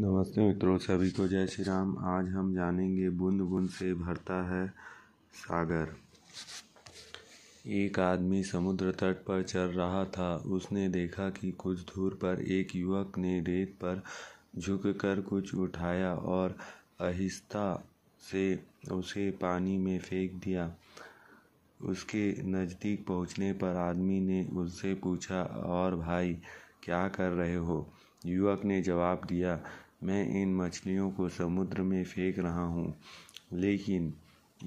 नमस्ते मित्रों सभी को जय श्री राम आज हम जानेंगे बूंद बूंद से भरता है सागर एक आदमी समुद्र तट पर चल रहा था उसने देखा कि कुछ दूर पर एक युवक ने रेत पर झुककर कुछ उठाया और अहिस्ता से उसे पानी में फेंक दिया उसके नज़दीक पहुंचने पर आदमी ने उससे पूछा और भाई क्या कर रहे हो युवक ने जवाब दिया मैं इन मछलियों को समुद्र में फेंक रहा हूँ लेकिन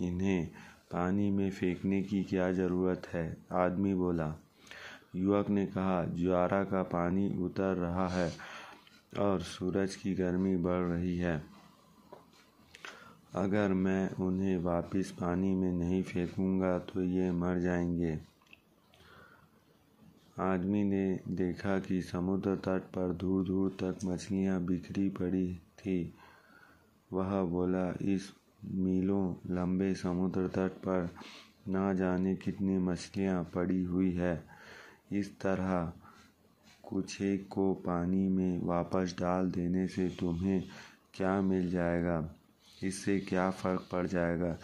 इन्हें पानी में फेंकने की क्या ज़रूरत है आदमी बोला युवक ने कहा ज्वारा का पानी उतर रहा है और सूरज की गर्मी बढ़ रही है अगर मैं उन्हें वापस पानी में नहीं फेंकूंगा तो ये मर जाएंगे आदमी ने देखा कि समुद्र तट पर दूर दूर तक मछलियाँ बिखरी पड़ी थी वह बोला इस मीलों लंबे समुद्र तट पर ना जाने कितनी मछलियाँ पड़ी हुई है इस तरह कुछ को पानी में वापस डाल देने से तुम्हें क्या मिल जाएगा इससे क्या फर्क पड़ जाएगा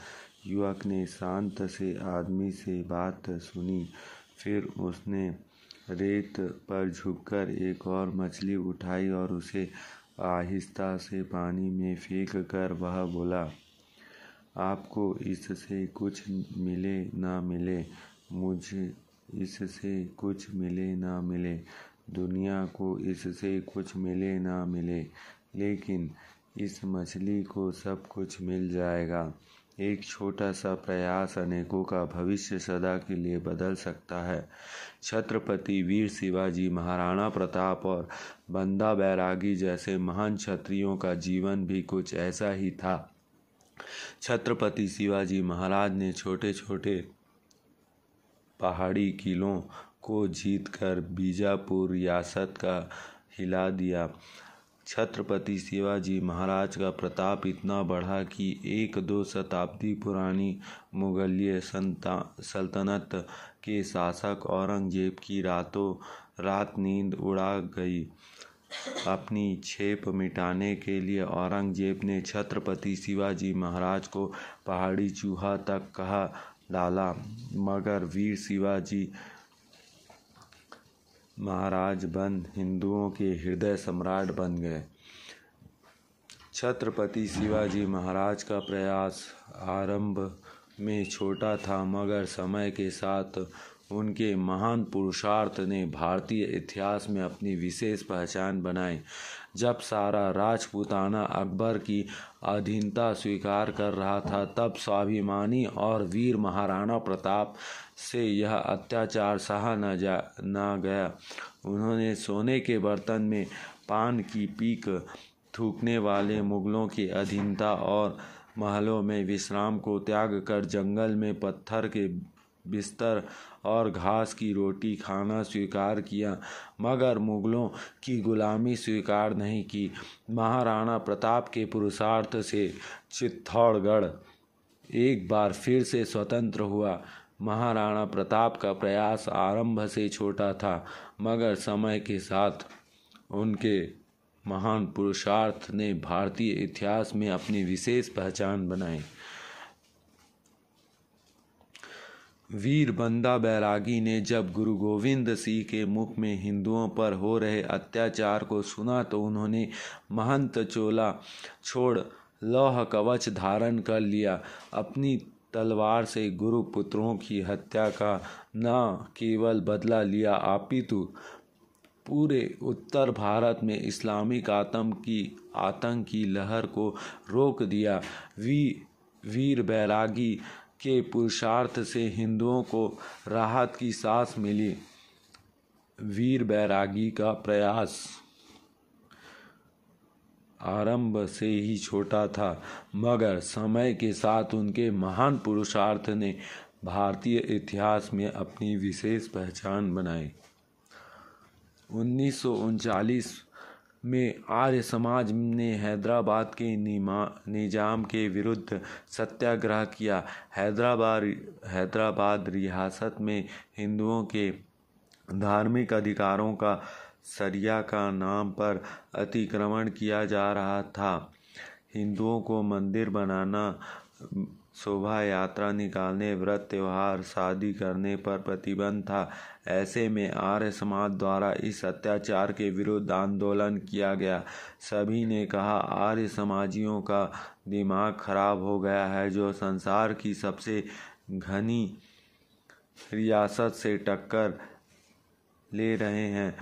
युवक ने शांत से आदमी से बात सुनी फिर उसने रेत पर झुककर एक और मछली उठाई और उसे आहिस्ता से पानी में फेंक कर वह बोला आपको इससे कुछ मिले ना मिले मुझे इससे कुछ मिले ना मिले दुनिया को इससे कुछ मिले ना मिले लेकिन इस मछली को सब कुछ मिल जाएगा एक छोटा सा प्रयास अनेकों का भविष्य सदा के लिए बदल सकता है छत्रपति वीर शिवाजी महाराणा प्रताप और बंदा बैरागी जैसे महान क्षत्रियों का जीवन भी कुछ ऐसा ही था छत्रपति शिवाजी महाराज ने छोटे छोटे पहाड़ी किलों को जीतकर बीजापुर रियासत का हिला दिया छत्रपति शिवाजी महाराज का प्रताप इतना बढ़ा कि एक दो शताब्दी पुरानी मुगलीय सल्तनत के शासक औरंगजेब की रातों रात नींद उड़ा गई अपनी छेप मिटाने के लिए औरंगजेब ने छत्रपति शिवाजी महाराज को पहाड़ी चूहा तक कहा डाला मगर वीर शिवाजी महाराज बंद हिंदुओं के हृदय सम्राट बन गए छत्रपति शिवाजी महाराज का प्रयास आरंभ में छोटा था मगर समय के साथ उनके महान पुरुषार्थ ने भारतीय इतिहास में अपनी विशेष पहचान बनाई जब सारा राजपूताना अकबर की अधीनता स्वीकार कर रहा था तब स्वाभिमानी और वीर महाराणा प्रताप से यह अत्याचार सहा न जा न गया उन्होंने सोने के बर्तन में पान की पीक थूकने वाले मुगलों की अधीनता और महलों में विश्राम को त्याग कर जंगल में पत्थर के बिस्तर और घास की रोटी खाना स्वीकार किया मगर मुगलों की गुलामी स्वीकार नहीं की महाराणा प्रताप के पुरुषार्थ से चित्तौड़गढ़ एक बार फिर से स्वतंत्र हुआ महाराणा प्रताप का प्रयास आरंभ से छोटा था मगर समय के साथ उनके महान पुरुषार्थ ने भारतीय इतिहास में अपनी विशेष पहचान बनाई वीर बंदा बैरागी ने जब गुरु गोविंद सिंह के मुख में हिंदुओं पर हो रहे अत्याचार को सुना तो उन्होंने महंत चोला छोड़ लौह कवच धारण कर लिया अपनी तलवार से गुरु पुत्रों की हत्या का न केवल बदला लिया आपितु पूरे उत्तर भारत में इस्लामिक आतंक की आतंक की लहर को रोक दिया वी वीर बैरागी के पुरुषार्थ से हिंदुओं को राहत की सांस मिली वीर बैरागी का प्रयास आरंभ से ही छोटा था मगर समय के साथ उनके महान पुरुषार्थ ने भारतीय इतिहास में अपनी विशेष पहचान बनाई उन्नीस में आर्य समाज ने हैदराबाद के निज़ाम के विरुद्ध सत्याग्रह किया हैदराबाद हैदराबाद रियासत में हिंदुओं के धार्मिक अधिकारों का सरिया का नाम पर अतिक्रमण किया जा रहा था हिंदुओं को मंदिर बनाना शोभा यात्रा निकालने व्रत त्यौहार शादी करने पर प्रतिबंध था ऐसे में आर्य समाज द्वारा इस अत्याचार के विरुद्ध आंदोलन किया गया सभी ने कहा आर्य समाजियों का दिमाग खराब हो गया है जो संसार की सबसे घनी रियासत से टक्कर ले रहे हैं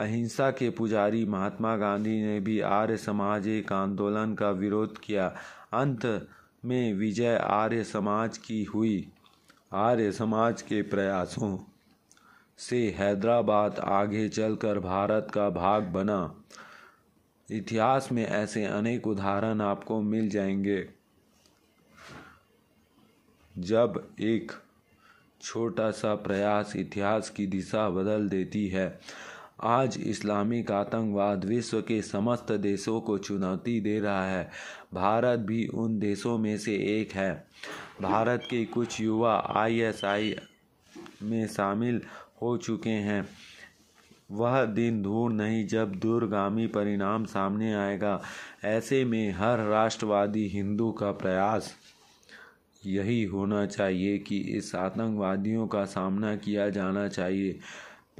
अहिंसा के पुजारी महात्मा गांधी ने भी आर्य समाज एक आंदोलन का विरोध किया अंत में विजय आर्य समाज की हुई आर्य समाज के प्रयासों से हैदराबाद आगे चलकर भारत का भाग बना इतिहास में ऐसे अनेक उदाहरण आपको मिल जाएंगे जब एक छोटा सा प्रयास इतिहास की दिशा बदल देती है आज इस्लामिक आतंकवाद विश्व के समस्त देशों को चुनौती दे रहा है भारत भी उन देशों में से एक है भारत के कुछ युवा आईएसआई में शामिल हो चुके हैं वह दिन दूर नहीं जब दूरगामी परिणाम सामने आएगा ऐसे में हर राष्ट्रवादी हिंदू का प्रयास यही होना चाहिए कि इस आतंकवादियों का सामना किया जाना चाहिए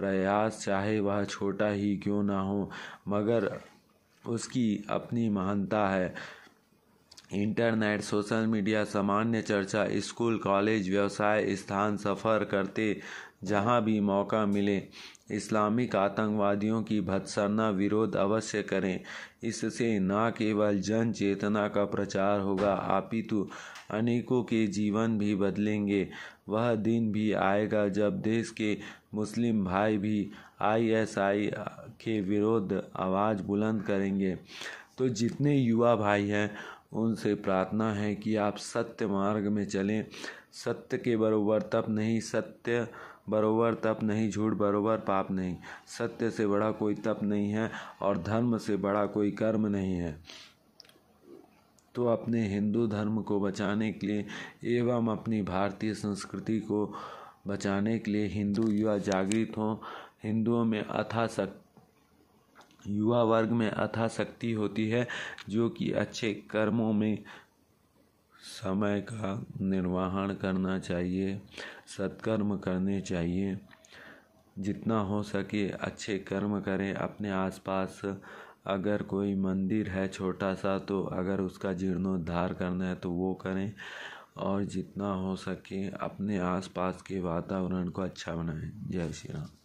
प्रयास चाहे वह छोटा ही क्यों ना हो मगर उसकी अपनी महानता है इंटरनेट सोशल मीडिया सामान्य चर्चा स्कूल कॉलेज व्यवसाय स्थान सफ़र करते जहां भी मौका मिले इस्लामिक आतंकवादियों की भत्सरना विरोध अवश्य करें इससे न केवल जन चेतना का प्रचार होगा आपितु अनेकों के जीवन भी बदलेंगे वह दिन भी आएगा जब देश के मुस्लिम भाई भी आईएसआई के विरोध आवाज़ बुलंद करेंगे तो जितने युवा भाई हैं उनसे प्रार्थना है कि आप सत्य मार्ग में चलें सत्य के बरोबर तप नहीं सत्य बरोबर तप नहीं झूठ बरोबर पाप नहीं सत्य से बड़ा कोई तप नहीं है और धर्म से बड़ा कोई कर्म नहीं है तो अपने हिंदू धर्म को बचाने के लिए एवं अपनी भारतीय संस्कृति को बचाने के लिए हिंदू युवा जागृत हों हिंदुओं में अथा शक्ति युवा वर्ग में अथा शक्ति होती है जो कि अच्छे कर्मों में समय का निर्वाहन करना चाहिए सत्कर्म करने चाहिए जितना हो सके अच्छे कर्म करें अपने आसपास अगर कोई मंदिर है छोटा सा तो अगर उसका जीर्णोद्धार करना है तो वो करें और जितना हो सके अपने आसपास के वातावरण को अच्छा बनाएं जय श्री राम